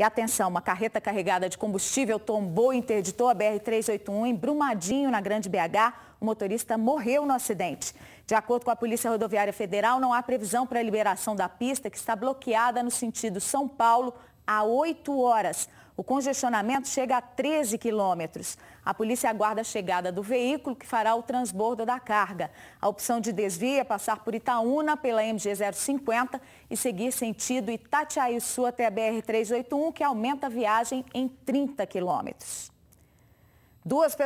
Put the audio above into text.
E atenção, uma carreta carregada de combustível tombou e interditou a BR-381 em Brumadinho, na Grande BH. O motorista morreu no acidente. De acordo com a Polícia Rodoviária Federal, não há previsão para a liberação da pista, que está bloqueada no sentido São Paulo a 8 horas. O congestionamento chega a 13 quilômetros. A polícia aguarda a chegada do veículo que fará o transbordo da carga. A opção de desvio é passar por Itaúna pela MG 050 e seguir sentido Itatiaíçu até a BR 381, que aumenta a viagem em 30 quilômetros. Duas